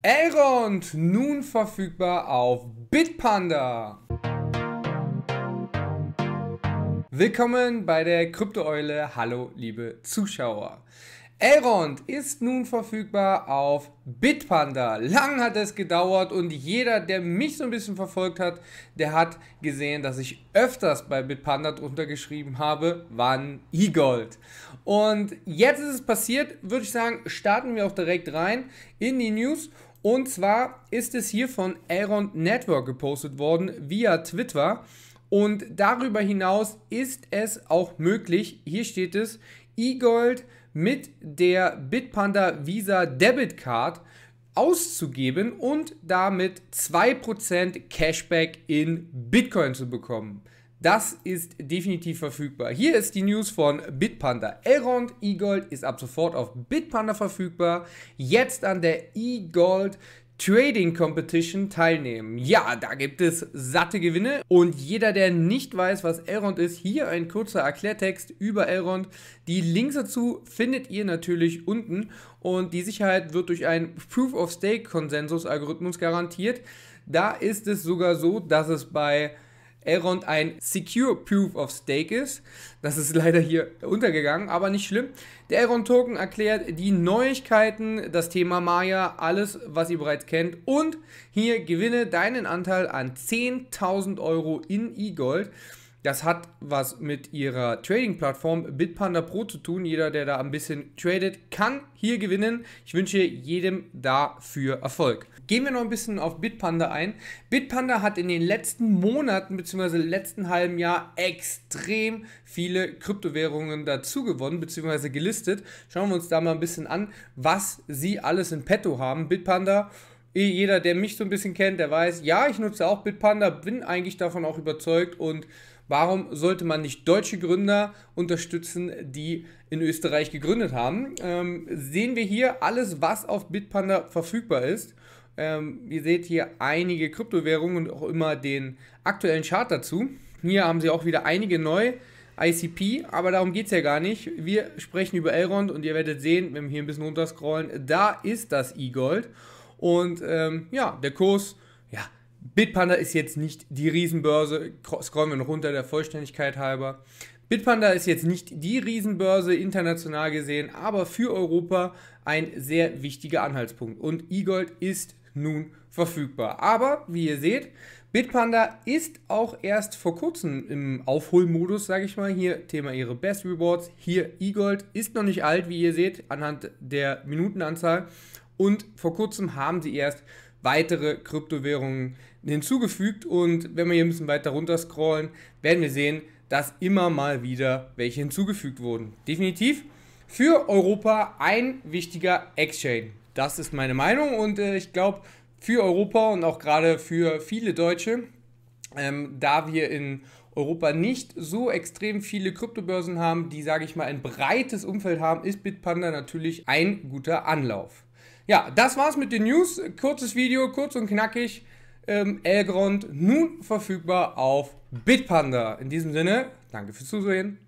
Elrond nun verfügbar auf Bitpanda. Willkommen bei der Kryptoeule. Hallo liebe Zuschauer. Elrond ist nun verfügbar auf Bitpanda. Lang hat es gedauert und jeder, der mich so ein bisschen verfolgt hat, der hat gesehen, dass ich öfters bei Bitpanda drunter geschrieben habe, wann E-Gold. Und jetzt ist es passiert, würde ich sagen, starten wir auch direkt rein in die News und zwar ist es hier von Aaron Network gepostet worden via Twitter. Und darüber hinaus ist es auch möglich, hier steht es, E-Gold mit der Bitpanda Visa Debit Card auszugeben und damit 2% Cashback in Bitcoin zu bekommen. Das ist definitiv verfügbar. Hier ist die News von Bitpanda. Elrond E-Gold ist ab sofort auf Bitpanda verfügbar. Jetzt an der E-Gold Trading Competition teilnehmen. Ja, da gibt es satte Gewinne und jeder, der nicht weiß, was Elrond ist, hier ein kurzer Erklärtext über Elrond. Die Links dazu findet ihr natürlich unten und die Sicherheit wird durch einen Proof of Stake Konsensus Algorithmus garantiert. Da ist es sogar so, dass es bei Elrond ein Secure Proof of Stake ist. Das ist leider hier untergegangen, aber nicht schlimm. Der Elrond-Token erklärt die Neuigkeiten, das Thema Maya, alles, was ihr bereits kennt. Und hier gewinne deinen Anteil an 10.000 Euro in E-Gold. Das hat was mit ihrer Trading-Plattform Bitpanda Pro zu tun. Jeder, der da ein bisschen tradet, kann hier gewinnen. Ich wünsche jedem dafür Erfolg. Gehen wir noch ein bisschen auf Bitpanda ein. Bitpanda hat in den letzten Monaten bzw. letzten halben Jahr extrem viele Kryptowährungen dazu gewonnen bzw. gelistet. Schauen wir uns da mal ein bisschen an, was sie alles in petto haben. Bitpanda eh, jeder, der mich so ein bisschen kennt, der weiß, ja, ich nutze auch Bitpanda, bin eigentlich davon auch überzeugt und Warum sollte man nicht deutsche Gründer unterstützen, die in Österreich gegründet haben? Ähm, sehen wir hier alles, was auf Bitpanda verfügbar ist. Ähm, ihr seht hier einige Kryptowährungen und auch immer den aktuellen Chart dazu. Hier haben sie auch wieder einige neu. ICP, aber darum geht es ja gar nicht. Wir sprechen über Elrond und ihr werdet sehen, wenn wir hier ein bisschen runterscrollen, da ist das E-Gold. Und ähm, ja, der Kurs, ja, Bitpanda ist jetzt nicht die Riesenbörse, scrollen wir noch runter der Vollständigkeit halber. Bitpanda ist jetzt nicht die Riesenbörse international gesehen, aber für Europa ein sehr wichtiger Anhaltspunkt. Und E-Gold ist nun verfügbar. Aber wie ihr seht, Bitpanda ist auch erst vor kurzem im Aufholmodus, sage ich mal. Hier Thema ihre Best Rewards. Hier E-Gold ist noch nicht alt, wie ihr seht, anhand der Minutenanzahl. Und vor kurzem haben sie erst weitere Kryptowährungen hinzugefügt. Und wenn wir hier ein bisschen weiter runter scrollen, werden wir sehen, dass immer mal wieder welche hinzugefügt wurden. Definitiv für Europa ein wichtiger Exchange. Das ist meine Meinung und äh, ich glaube für Europa und auch gerade für viele Deutsche, ähm, da wir in Europa nicht so extrem viele Kryptobörsen haben, die, sage ich mal, ein breites Umfeld haben, ist Bitpanda natürlich ein guter Anlauf. Ja, das war's mit den News. Kurzes Video, kurz und knackig. Ähm, Elgrond nun verfügbar auf Bitpanda. In diesem Sinne, danke fürs Zusehen.